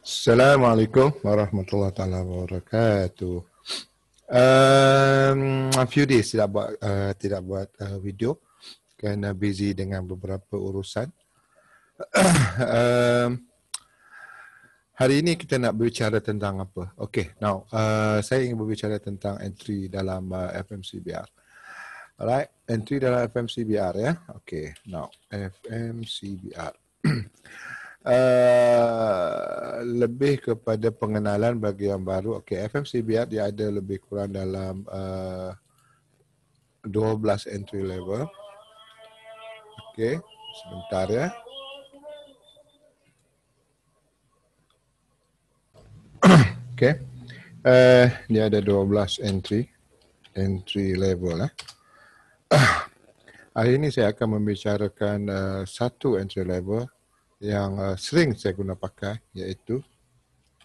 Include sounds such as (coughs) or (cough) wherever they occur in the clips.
Assalamualaikum warahmatullahi taala wabarakatuh. Um, a few days tidak buat uh, tidak buat uh, video kerana busy dengan beberapa urusan. (coughs) um, hari ini kita nak berbicara tentang apa? Okay, now uh, saya ingin berbicara tentang entry dalam uh, FMCBR. Alright, entry dalam FMCBR ya. Okay, now FMCBR. (coughs) Eh, lebih kepada pengenalan bagi yang baru. Okey, FMC Biat dia ada lebih kurang dalam uh, eh, 12 entry level. Okey, sebentar ya. (coughs) Okey. Uh, dia ada 12 entry entry level lah. Eh. (coughs) Hari ini saya akan membicarakan uh, satu entry level yang uh, sering saya guna pakai iaitu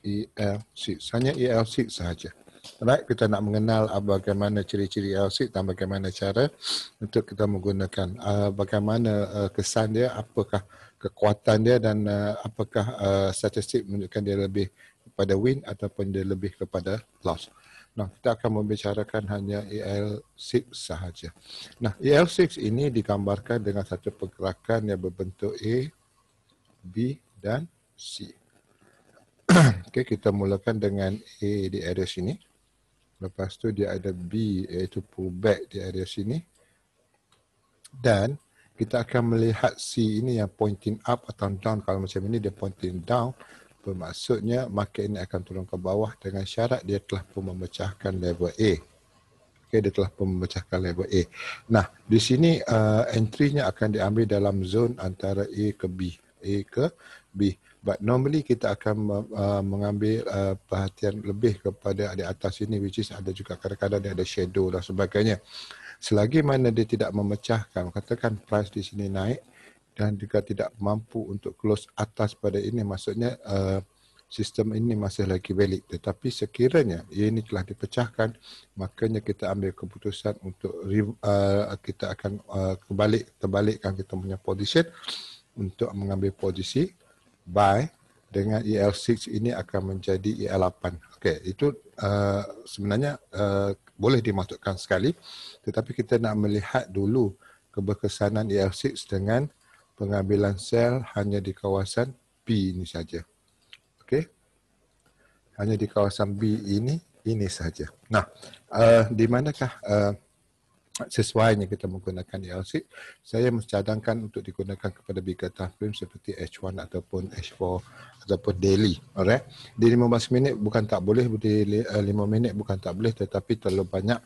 EL6. Hanya EL6 sahaja. Alright, kita nak mengenal uh, bagaimana ciri-ciri EL6 dan bagaimana cara untuk kita menggunakan uh, bagaimana uh, kesan dia, apakah kekuatan dia dan uh, apakah uh, statistik menunjukkan dia lebih kepada win ataupun dia lebih kepada loss. Nah, kita akan membicarakan hanya EL6 sahaja. Nah, EL6 ini digambarkan dengan satu pergerakan yang berbentuk A, B dan C. (clears throat) Okay, kita mulakan dengan A di area sini. Lepas tu dia ada B iaitu pullback di area sini. Dan kita akan melihat C ini yang pointing up atau down. Kalau macam ini dia pointing down. Bermaksudnya market ini akan turun ke bawah dengan syarat dia telah pun memecahkan level A. Okay, dia telah pun memecahkan level A. Nah, di sini uh, entry-nya akan diambil dalam zone antara A ke B. A ke B. But normally kita akan uh, mengambil uh, perhatian lebih kepada di atas ini which is ada juga kadang-kadang dia ada shadow dan sebagainya. Selagi mana dia tidak memecahkan, katakan price di sini naik dan juga tidak mampu untuk close atas pada ini maksudnya uh, sistem ini masih lagi valid tetapi sekiranya ia ini telah dipecahkan makanya kita ambil keputusan untuk uh, kita akan uh, kebalik terbalikkan kita punya position untuk mengambil posisi buy dengan EL6 ini akan menjadi EL8. Okey, itu uh, sebenarnya uh, boleh dimasukkan sekali tetapi kita nak melihat dulu keberkesanan EL6 dengan pengambilan sell hanya di kawasan B ini saja. Okey. Hanya di kawasan B ini ini saja. Nah, uh, di manakah uh, sesuai sesuainya kita menggunakan ELC, saya mencadangkan untuk digunakan kepada bigger time frame seperti H1 ataupun H4 ataupun daily. Alright. Di 15 minit bukan tak boleh, di 5 eh, minit bukan tak boleh tetapi terlalu banyak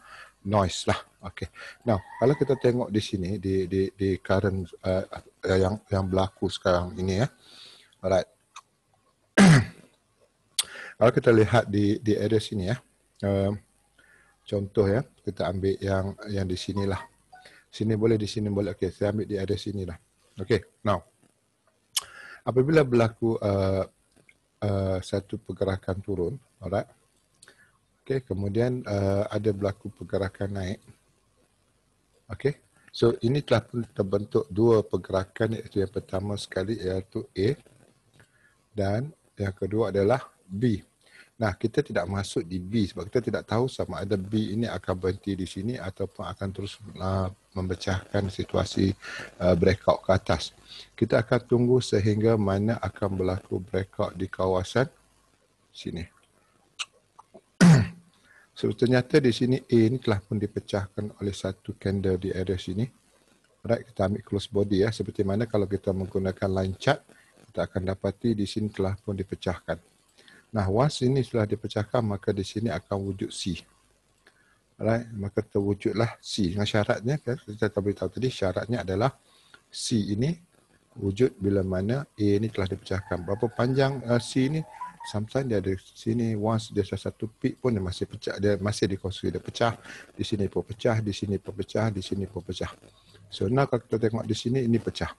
noise lah. okey? Now, kalau kita tengok di sini, di di di current uh, yang yang berlaku sekarang ini ya. Alright. (coughs) kalau kita lihat di di area sini ya. Uh, contoh ya kita ambil yang yang di sinilah sini boleh di sini boleh okey saya ambil di area sinilah okey now apabila berlaku uh, uh, satu pergerakan turun alright okey kemudian uh, ada berlaku pergerakan naik okey so ini telah pun terbentuk dua pergerakan iaitu yang pertama sekali iaitu A dan yang kedua adalah B Nah, kita tidak masuk di B sebab kita tidak tahu sama ada B ini akan berhenti di sini ataupun akan terus uh, memecahkan situasi uh, breakout ke atas. Kita akan tunggu sehingga mana akan berlaku breakout di kawasan sini. (clears throat) so, ternyata di sini A ini telah pun dipecahkan oleh satu candle di area sini. Right, kita ambil close body ya. Seperti mana kalau kita menggunakan line chart, kita akan dapati di sini telah pun dipecahkan. Nah, once ini sudah dipecahkan, maka di sini akan wujud C. Alright, maka terwujudlah C. Dengan syaratnya, kan, kita tak beritahu tadi, syaratnya adalah C ini wujud bila mana A ini telah dipecahkan. Berapa panjang uh, C ini? Sometimes dia ada sini, once dia salah satu peak pun dia masih pecah, dia masih dikonsumsi, dia pecah. Di sini pun pecah, di sini pun pecah, di sini pun pecah. So, now kalau kita tengok di sini, ini pecah.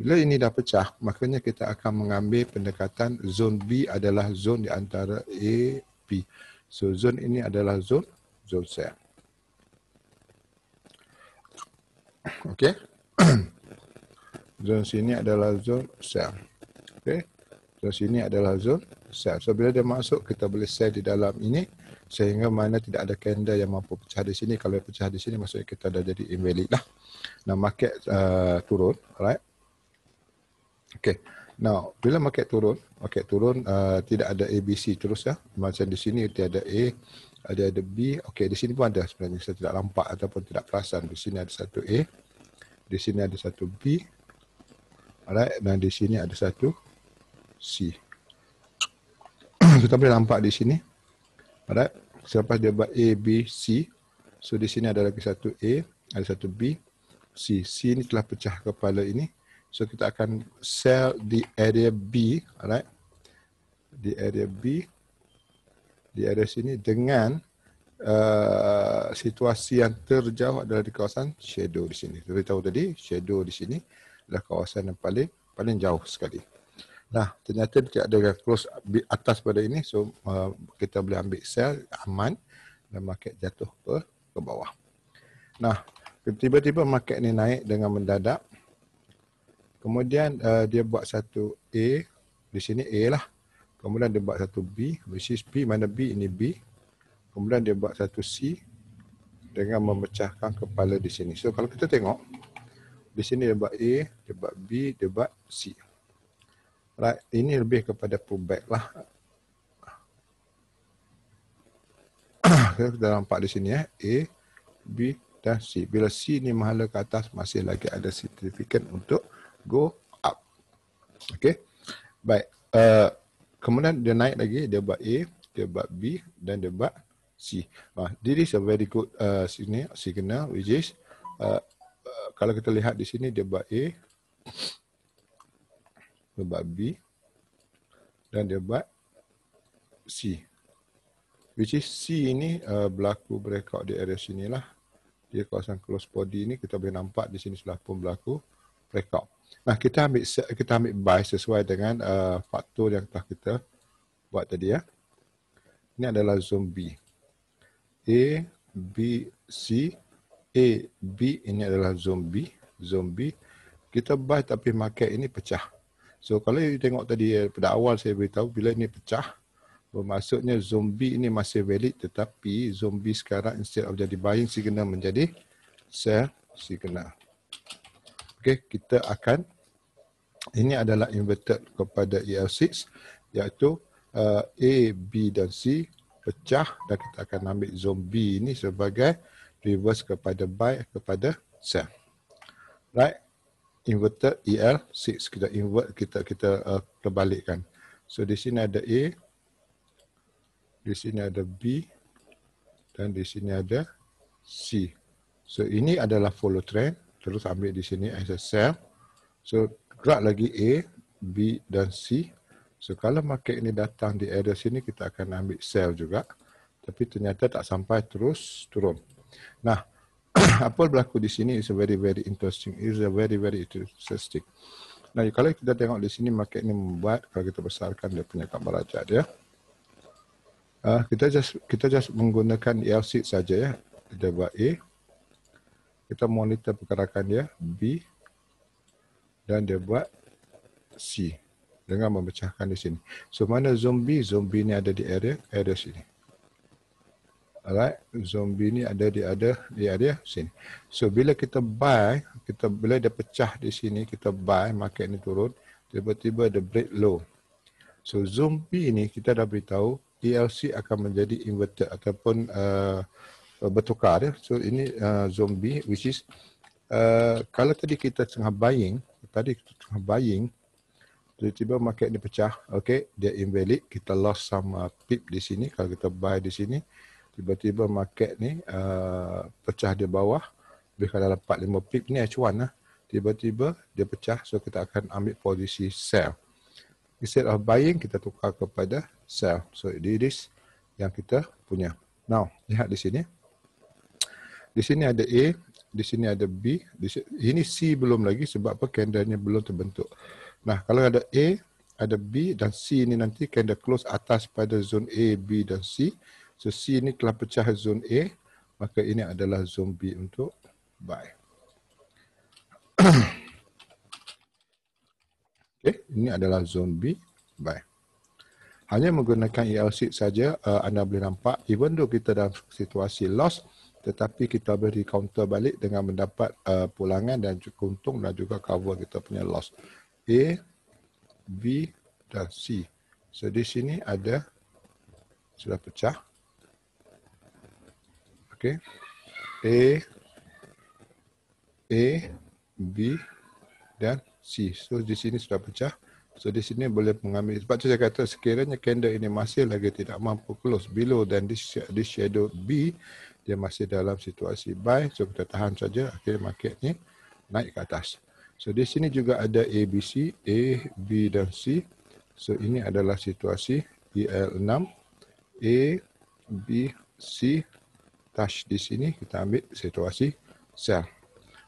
Bila ini dah pecah, makanya kita akan mengambil pendekatan zon B adalah zon di antara A, B. So, zon ini adalah zon, zon sel. Okey, (clears throat) zon sini adalah zon sel. Okey, Zon sini adalah zon sel. So, bila dia masuk, kita boleh sel di dalam ini. Sehingga mana tidak ada candle yang mampu pecah di sini. Kalau pecah di sini, maksudnya kita dah jadi invalid lah. Nah, market uh, turun. Alright. Okay. Now, bila market turun, market turun uh, tidak ada A, B, C terus ya. Macam di sini tiada ada A, ada uh, ada B. Okay, di sini pun ada sebenarnya. Saya tidak lampak ataupun tidak perasan. Di sini ada satu A. Di sini ada satu B. Alright, dan di sini ada satu C. Kita boleh nampak di sini. Alright, selepas dia buat A, B, C. So, di sini ada lagi satu A, ada satu B, C. C ini telah pecah kepala ini. So kita akan sell di area B, alright? Di area B, di area sini dengan uh, situasi yang terjauh adalah di kawasan shadow di sini. Kita tahu tadi shadow di sini adalah kawasan yang paling paling jauh sekali. Nah, ternyata tidak ada yang close atas pada ini. So, uh, kita boleh ambil sell aman dan market jatuh ke, ke bawah. Nah, tiba-tiba market ni naik dengan mendadak. Kemudian uh, dia buat satu A. Di sini A lah. Kemudian dia buat satu B. Which is B. Mana B? Ini B. Kemudian dia buat satu C. Dengan memecahkan kepala di sini. So kalau kita tengok. Di sini dia buat A. Dia buat B. Dia buat C. Right. Ini lebih kepada pullback lah. (coughs) kita dah nampak di sini ya. Eh. A. B. Dan C. Bila C ni mahala ke atas. Masih lagi ada certificate untuk go up. Okay. Baik. Uh, kemudian dia naik lagi. Dia buat A, dia buat B dan dia buat C. Uh, this is a very good uh, signal which is uh, uh, kalau kita lihat di sini dia buat A, dia buat B dan dia buat C. Which is C ini uh, berlaku breakout di area sinilah. Di kawasan close body ini kita boleh nampak di sini sudah pun berlaku breakout. Nah, kita ambil kita ambil buy sesuai dengan uh, faktor yang telah kita buat tadi ya. Ini adalah zombie. A B C A B ini adalah zombie, zombie. Kita buy tapi market ini pecah. So kalau you tengok tadi eh, pada awal saya beritahu bila ini pecah bermaksudnya zombie ini masih valid tetapi zombie sekarang instead of jadi buying signal menjadi sell signal okay, kita akan ini adalah inverted kepada EL6 iaitu uh, A, B dan C pecah dan kita akan ambil zombie ini sebagai reverse kepada buy kepada sell. Right? Inverted EL6 kita invert kita kita uh, terbalikkan. So di sini ada A, di sini ada B dan di sini ada C. So ini adalah follow trend terus ambil di sini as a cell. So, gerak lagi A, B dan C. So, kalau market ini datang di area sini, kita akan ambil sell juga. Tapi ternyata tak sampai terus turun. Nah, (clears throat) apa berlaku di sini is very very interesting. Is a very very interesting. Nah, kalau kita tengok di sini market ini membuat kalau kita besarkan dia punya gambar aja dia. Uh, kita just kita just menggunakan ELC saja ya. Kita buat A kita monitor pergerakan dia B hmm. dan dia buat C dengan memecahkan di sini. So mana zombie? Zombie ni ada di area area sini. Alright, zombie ni ada di ada di area sini. So bila kita buy, kita bila dia pecah di sini, kita buy, market ni turun, tiba-tiba ada break low. So zombie ni kita dah beritahu TLC e akan menjadi inverted ataupun uh, Uh, bertukar ya. So ini uh, zombie which is uh, kalau tadi kita tengah buying, tadi kita tengah buying tiba-tiba market ni pecah. Okay, dia invalid. Kita lost some uh, pip di sini. Kalau kita buy di sini, tiba-tiba market ni uh, pecah di bawah. Lebih kalau dapat 5 pip ni H1 lah. Tiba-tiba dia pecah. So kita akan ambil posisi sell. Instead of buying, kita tukar kepada sell. So this yang kita punya. Now, lihat di sini di sini ada A, di sini ada B, di sini, C belum lagi sebab apa kandanya belum terbentuk. Nah, kalau ada A, ada B dan C ini nanti kanda close atas pada zon A, B dan C. So C ini telah pecah zon A, maka ini adalah zon B untuk buy. (clears throat) okay, ini adalah zon B, buy. Hanya menggunakan ELC saja uh, anda boleh nampak even though kita dalam situasi loss tetapi kita boleh di counter balik dengan mendapat uh, pulangan dan juga untung dan juga cover kita punya loss A B dan C. So di sini ada sudah pecah. Okey. A A B dan C. So di sini sudah pecah. So di sini boleh mengambil. Sebab tu saya kata sekiranya candle ini masih lagi tidak mampu close below dan di this shadow B, dia masih dalam situasi buy. So kita tahan saja akhirnya market ni naik ke atas. So di sini juga ada A, B, C. A, B dan C. So ini adalah situasi EL6. A, B, C touch di sini. Kita ambil situasi sell.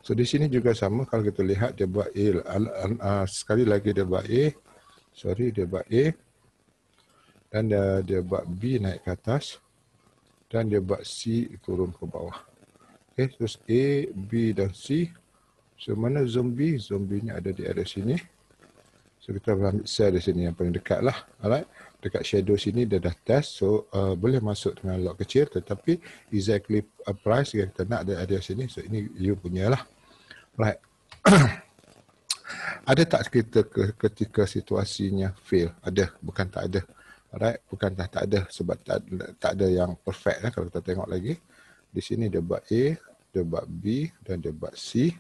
So di sini juga sama kalau kita lihat dia buat A. Al, al, al, sekali lagi dia buat A. Sorry dia buat A. Dan dia, dia buat B naik ke atas. Dan dia buat C turun ke bawah. Okay. Terus A, B dan C. So mana zombie? Zombie ni ada di area sini. So kita ambil cell di sini yang paling dekat lah. Alright. Dekat shadow sini dia dah test. So uh, boleh masuk dengan lock kecil. Tetapi exactly uh, price yang kita nak di area sini. So ini you punya lah. Right. (clears throat) ada tak kita ketika situasinya fail? Ada, bukan tak ada. Right, bukan tak, tak ada sebab tak, tak ada yang perfect lah kalau kita tengok lagi. Di sini dia buat A, dia buat B dan dia buat C.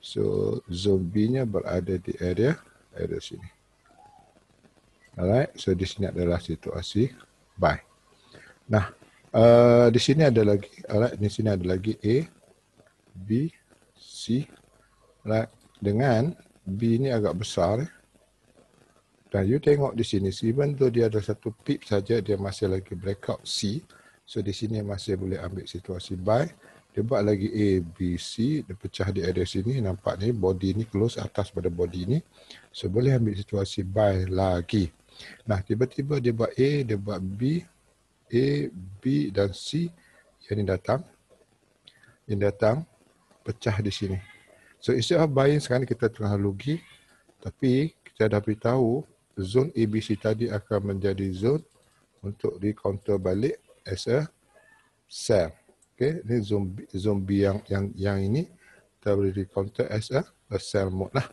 So zombinya berada di area area sini. Alright, so di sini adalah situasi buy. Nah, uh, di sini ada lagi. Alright, di sini ada lagi A, B, C right? Lah, dengan B ni agak besar. Dan you tengok di sini, even though dia ada satu pip saja, dia masih lagi breakout C. So di sini masih boleh ambil situasi buy. Dia buat lagi A, B, C. Dia pecah di area sini. Nampak ni body ni close atas pada body ni. So boleh ambil situasi buy lagi. Nah tiba-tiba dia buat A, dia buat B. A, B dan C. Yang ni datang. Yang datang pecah di sini. So instead of buying sekarang kita telah rugi tapi kita dah beritahu zon ABC tadi akan menjadi zon untuk di counter balik as a sell. Okay, ni zone, zone B yang, yang, yang ini kita boleh counter as a, a sell mode lah.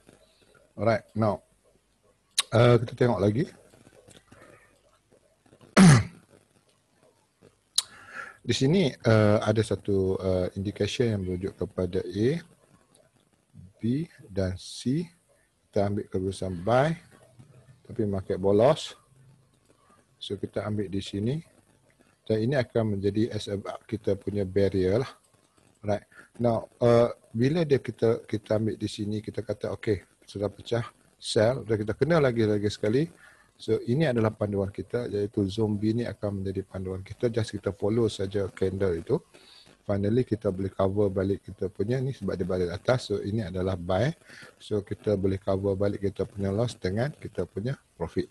Alright, now uh, kita tengok lagi. (coughs) Di sini uh, ada satu uh, indication yang merujuk kepada A. B dan C. Kita ambil keputusan buy. Tapi market bolos. So kita ambil di sini. Dan ini akan menjadi as a, kita punya barrier lah. Right. Now, uh, bila dia kita kita ambil di sini, kita kata okay, sudah pecah. Sell. Dan kita kena lagi lagi sekali. So ini adalah panduan kita. Iaitu zombie ni akan menjadi panduan kita. Just kita follow saja candle itu finally kita boleh cover balik kita punya ni sebab dia balik atas so ini adalah buy so kita boleh cover balik kita punya loss dengan kita punya profit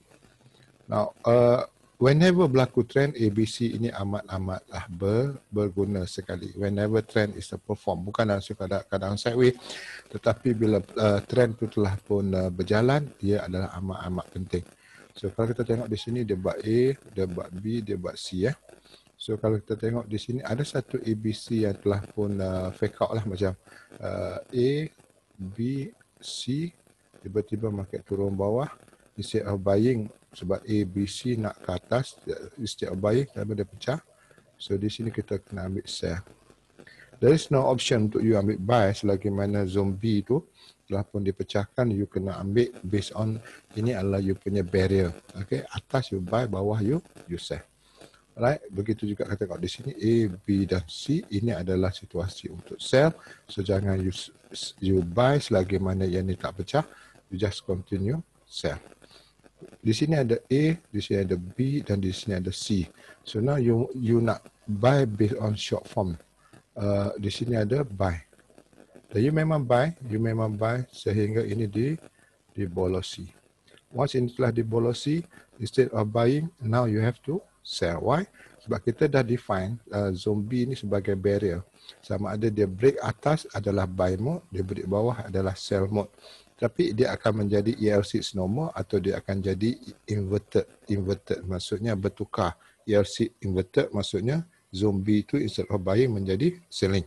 now uh, whenever berlaku trend ABC ini amat-amatlah ber, berguna sekali whenever trend is a perform bukan dalam sekadar kadang sideways tetapi bila uh, trend tu telah pun uh, berjalan dia adalah amat-amat penting so kalau kita tengok di sini dia buat A dia buat B dia buat C ya eh. So kalau kita tengok di sini ada satu ABC yang telah pun uh, fake out lah macam uh, A, B, C tiba-tiba market turun bawah instead of buying sebab A, B, C nak ke atas instead of buying tiba-tiba dia pecah. So di sini kita kena ambil sell. There is no option untuk you ambil buy selagi mana zombie tu telah pun dipecahkan you kena ambil based on ini adalah you punya barrier. Okay, atas you buy, bawah you you sell. Alright, begitu juga kata kalau di sini A, B dan C ini adalah situasi untuk sell. So jangan you, you buy selagi mana yang ni tak pecah. You just continue sell. Di sini ada A, di sini ada B dan di sini ada C. So now you you nak buy based on short form. Uh, di sini ada buy. So you memang buy, you memang buy sehingga ini di di bolosi. Once ini telah di bolosi, instead of buying, now you have to cell. Why? Sebab kita dah define uh, zombie ni sebagai barrier. Sama ada dia break atas adalah buy mode, dia break bawah adalah cell mode. Tapi dia akan menjadi EL6 normal atau dia akan jadi inverted. Inverted maksudnya bertukar. EL6 inverted maksudnya zombie itu instead of buying menjadi selling.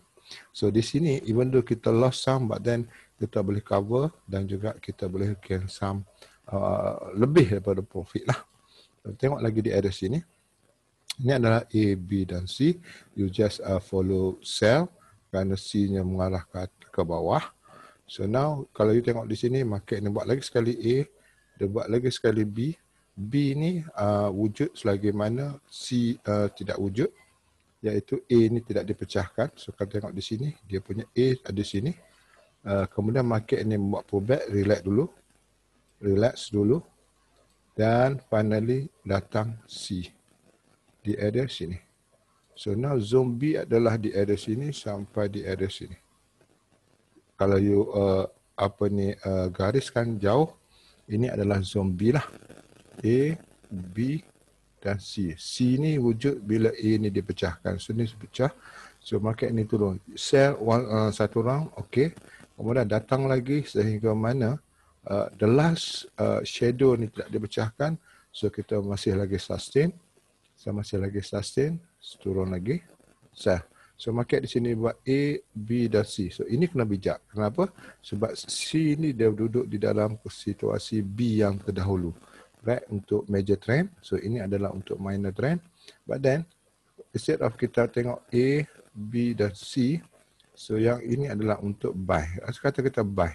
So di sini even though kita lost some but then kita boleh cover dan juga kita boleh gain some uh, lebih daripada profit lah. Tengok lagi di area sini. Ini adalah A, B dan C. You just uh, follow cell kerana C-nya mengarah ke, ke bawah. So now kalau you tengok di sini market ni buat lagi sekali A, dia buat lagi sekali B. B ni uh, wujud selagi mana C uh, tidak wujud iaitu A ni tidak dipecahkan. So kalau tengok di sini dia punya A ada sini. Uh, kemudian market ni buat pullback, relax dulu. Relax dulu. Dan finally datang C di area sini. So now zombie adalah di area sini sampai di area sini. Kalau you uh, apa ni uh, gariskan jauh, ini adalah zombie lah. A, B dan C. C ni wujud bila A ni dipecahkan. So ni pecah. So market ni turun. Sell one, uh, satu orang, okay. Kemudian datang lagi sehingga mana uh, the last uh, shadow ni tidak dipecahkan. So kita masih lagi sustain saya masih lagi sustain, turun lagi. Sah. So market di sini buat A, B dan C. So ini kena bijak. Kenapa? Sebab C ni dia duduk di dalam situasi B yang terdahulu. Right? Untuk major trend. So ini adalah untuk minor trend. But then, instead of kita tengok A, B dan C. So yang ini adalah untuk buy. Saya kata kita buy.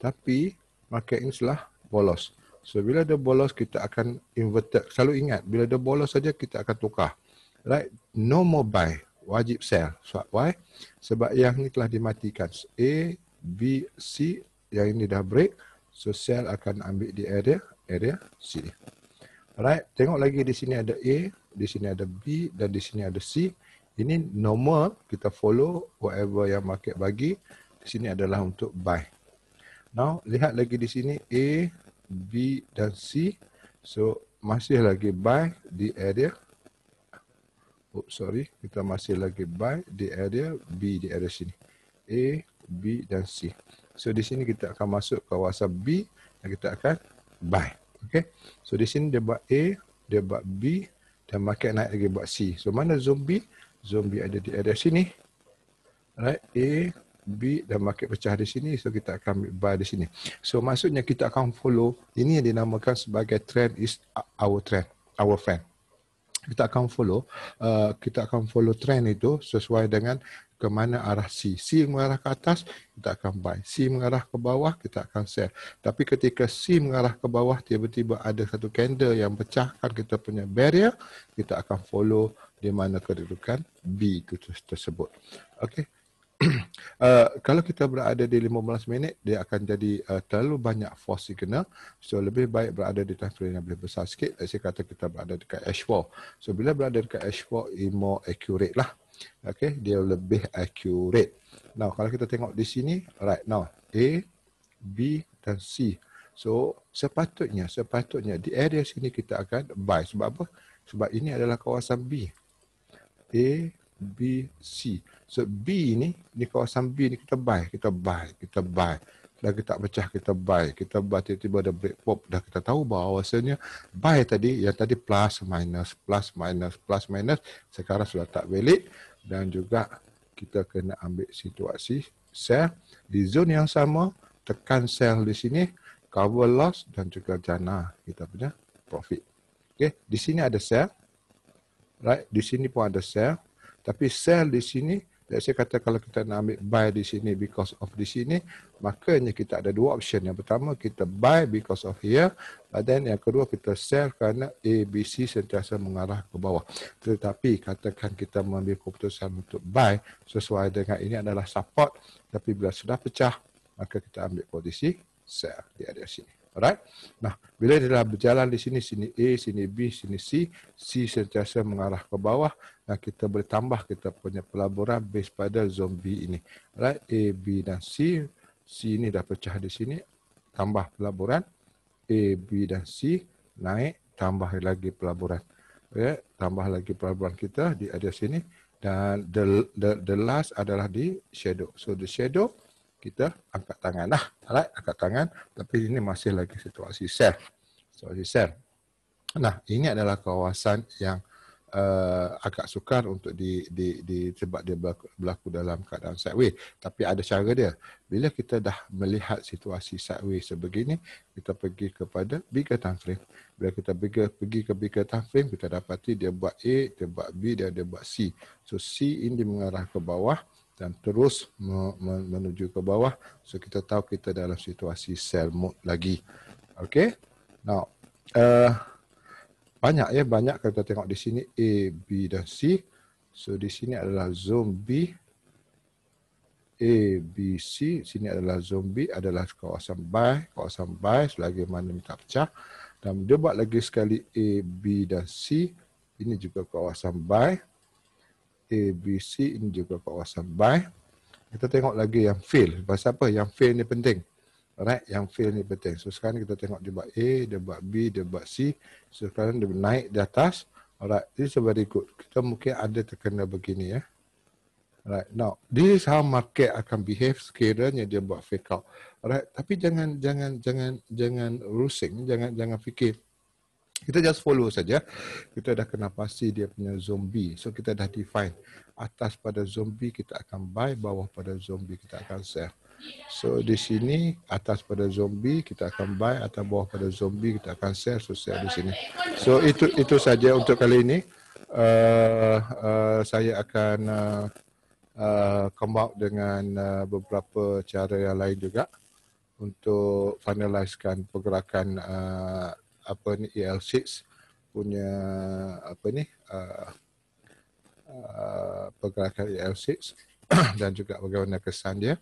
Tapi market ini telah bolos. So bila dia bolos kita akan inverted. Selalu ingat bila dia bolos saja kita akan tukar. Right? No more buy. Wajib sell. So, why? Sebab yang ni telah dimatikan. A, B, C. Yang ini dah break. So sell akan ambil di area area C. Right? Tengok lagi di sini ada A. Di sini ada B. Dan di sini ada C. Ini normal. Kita follow whatever yang market bagi. Di sini adalah untuk buy. Now, lihat lagi di sini. A, B dan C. So, masih lagi buy di area. Oh, sorry. Kita masih lagi buy di area B di area sini. A, B dan C. So, di sini kita akan masuk kawasan B dan kita akan buy. Okay. So, di sini dia buat A, dia buat B dan market naik lagi buat C. So, mana zombie? Zombie ada di area sini. Alright. A, B dan market pecah di sini so kita akan ambil buy di sini. So maksudnya kita akan follow ini yang dinamakan sebagai trend is our trend, our fan. Kita akan follow uh, kita akan follow trend itu sesuai dengan ke mana arah C. C mengarah ke atas kita akan buy. C mengarah ke bawah kita akan sell. Tapi ketika C mengarah ke bawah tiba-tiba ada satu candle yang pecahkan kita punya barrier, kita akan follow di mana kedudukan B itu tersebut. Okay. (clears throat) uh, kalau kita berada di 15 minit dia akan jadi uh, terlalu banyak force signal so lebih baik berada di time frame yang lebih besar sikit let's kata kita berada dekat H4 so bila berada dekat H4 it more accurate lah okay dia lebih accurate now kalau kita tengok di sini right now A B dan C so sepatutnya sepatutnya di area sini kita akan buy sebab apa sebab ini adalah kawasan B A B, C. So B ni, ni kawasan B ni kita buy, kita buy, kita buy. Lagi tak pecah kita buy. Kita buy tiba-tiba ada break pop. Dah kita tahu bahawasanya buy tadi, yang tadi plus minus, plus minus, plus minus. Sekarang sudah tak valid. Dan juga kita kena ambil situasi sell. Di zone yang sama, tekan sell di sini. Cover loss dan juga jana kita punya profit. Okay, di sini ada sell. Right, di sini pun ada sell. Tapi sell di sini, let's say kata kalau kita nak ambil buy di sini because of di sini, makanya kita ada dua option. Yang pertama kita buy because of here, but then yang kedua kita sell kerana ABC sentiasa mengarah ke bawah. Tetapi katakan kita mengambil keputusan untuk buy sesuai dengan ini adalah support. Tapi bila sudah pecah, maka kita ambil posisi sell di area sini. Alright. Nah, bila dia dah berjalan di sini, sini A, sini B, sini C, C sentiasa mengarah ke bawah, nah, kita boleh tambah kita punya pelaburan base pada zombie ini. Alright. A, B dan C. C ini dah pecah di sini. Tambah pelaburan. A, B dan C. Naik. Tambah lagi pelaburan. Okay. Ya, tambah lagi pelaburan kita di area sini. Dan the, the, the last adalah di shadow. So the shadow kita angkat tangan lah. Alright, angkat tangan. Tapi ini masih lagi situasi sel. Situasi sel. Nah, ini adalah kawasan yang uh, agak sukar untuk di, di, di, sebab dia berlaku, berlaku dalam keadaan sideways. Tapi ada cara dia. Bila kita dah melihat situasi sideways sebegini, kita pergi kepada bigger time frame. Bila kita bigger, pergi ke bigger time frame, kita dapati dia buat A, dia buat B, dia, dia buat C. So, C ini mengarah ke bawah dan terus menuju ke bawah so kita tahu kita dalam situasi sell mode lagi okey now uh, banyak ya banyak kalau kita tengok di sini A B dan C so di sini adalah zombie A B C sini adalah zombie adalah kawasan buy kawasan buy selagi mana minta pecah dan dia buat lagi sekali A B dan C ini juga kawasan buy B, C, ini juga kawasan by. Kita tengok lagi yang fail. Bahasa apa? Yang fail ni penting. Right? Yang fail ni penting. So sekarang kita tengok dia buat A, dia buat B, dia buat C. So sekarang dia naik di atas. Alright. Ini sebab ikut. Kita mungkin ada terkena begini ya. Right. Now, this is how market akan behave sekiranya dia buat fake out. Alright. Tapi jangan, jangan, jangan, jangan rusing. Jangan, jangan fikir kita just follow saja kita dah kena pasti dia punya zombie so kita dah define atas pada zombie kita akan buy bawah pada zombie kita akan sell so di sini atas pada zombie kita akan buy atau bawah pada zombie kita akan sell so sell di sini so itu itu saja untuk kali ini uh, uh, saya akan uh, uh, come out dengan uh, beberapa cara yang lain juga untuk finalisekan pergerakan uh, apa ni EL6 punya apa ni uh, uh, pergerakan EL6 (clears throat) dan juga bagaimana kesan dia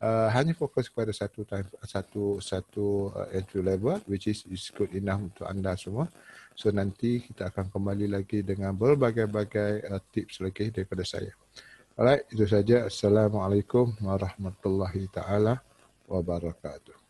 uh, hanya fokus kepada satu time satu satu uh, entry level which is is good enough untuk anda semua so nanti kita akan kembali lagi dengan berbagai-bagai uh, tips lagi daripada saya alright itu saja assalamualaikum warahmatullahi taala wabarakatuh